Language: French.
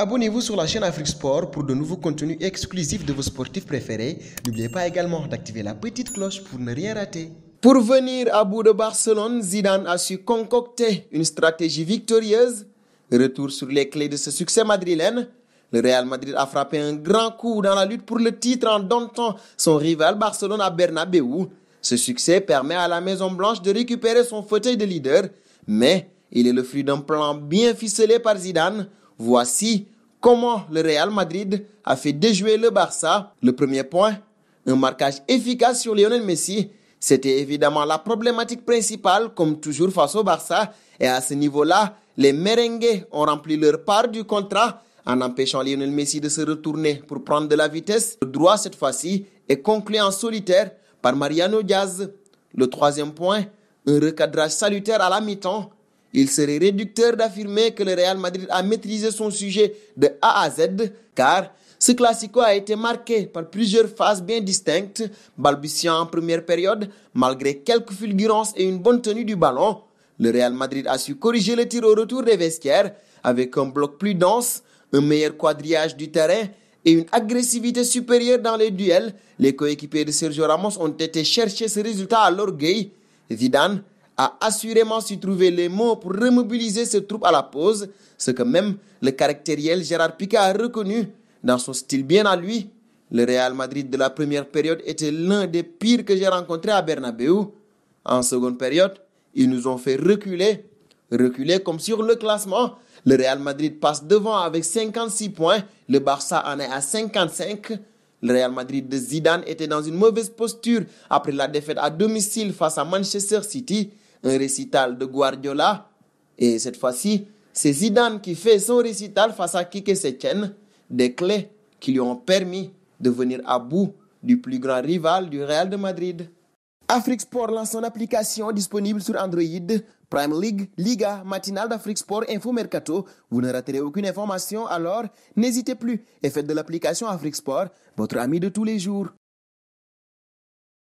Abonnez-vous sur la chaîne Afrique Sport pour de nouveaux contenus exclusifs de vos sportifs préférés. N'oubliez pas également d'activer la petite cloche pour ne rien rater. Pour venir à bout de Barcelone, Zidane a su concocter une stratégie victorieuse. Retour sur les clés de ce succès madrilène. Le Real Madrid a frappé un grand coup dans la lutte pour le titre en domptant son rival Barcelone à Bernabeu. Ce succès permet à la Maison Blanche de récupérer son fauteuil de leader, mais il est le fruit d'un plan bien ficelé par Zidane Voici comment le Real Madrid a fait déjouer le Barça. Le premier point, un marquage efficace sur Lionel Messi. C'était évidemment la problématique principale, comme toujours face au Barça. Et à ce niveau-là, les merengues ont rempli leur part du contrat en empêchant Lionel Messi de se retourner pour prendre de la vitesse. Le droit cette fois-ci est conclu en solitaire par Mariano Diaz. Le troisième point, un recadrage salutaire à la mi-temps il serait réducteur d'affirmer que le Real Madrid a maîtrisé son sujet de A à Z, car ce classico a été marqué par plusieurs phases bien distinctes, balbutiant en première période, malgré quelques fulgurances et une bonne tenue du ballon. Le Real Madrid a su corriger le tir au retour des vestiaires avec un bloc plus dense, un meilleur quadrillage du terrain et une agressivité supérieure dans les duels. Les coéquipiers de Sergio Ramos ont été chercher ce résultat à l'orgueil. Zidane a assurément su trouver les mots pour remobiliser ses troupes à la pause, ce que même le caractériel Gérard Piquet a reconnu dans son style bien à lui. Le Real Madrid de la première période était l'un des pires que j'ai rencontrés à Bernabeu. En seconde période, ils nous ont fait reculer, reculer comme sur le classement. Le Real Madrid passe devant avec 56 points, le Barça en est à 55. Le Real Madrid de Zidane était dans une mauvaise posture après la défaite à domicile face à Manchester City un récital de Guardiola. Et cette fois-ci, c'est Zidane qui fait son récital face à Kike Setien, des clés qui lui ont permis de venir à bout du plus grand rival du Real de Madrid. Afrique Sport lance son application disponible sur Android, Prime League, Liga, Matinal d'Afrique Sport, Info Mercato. Vous ne raterez aucune information, alors n'hésitez plus et faites de l'application Afrique Sport votre ami de tous les jours.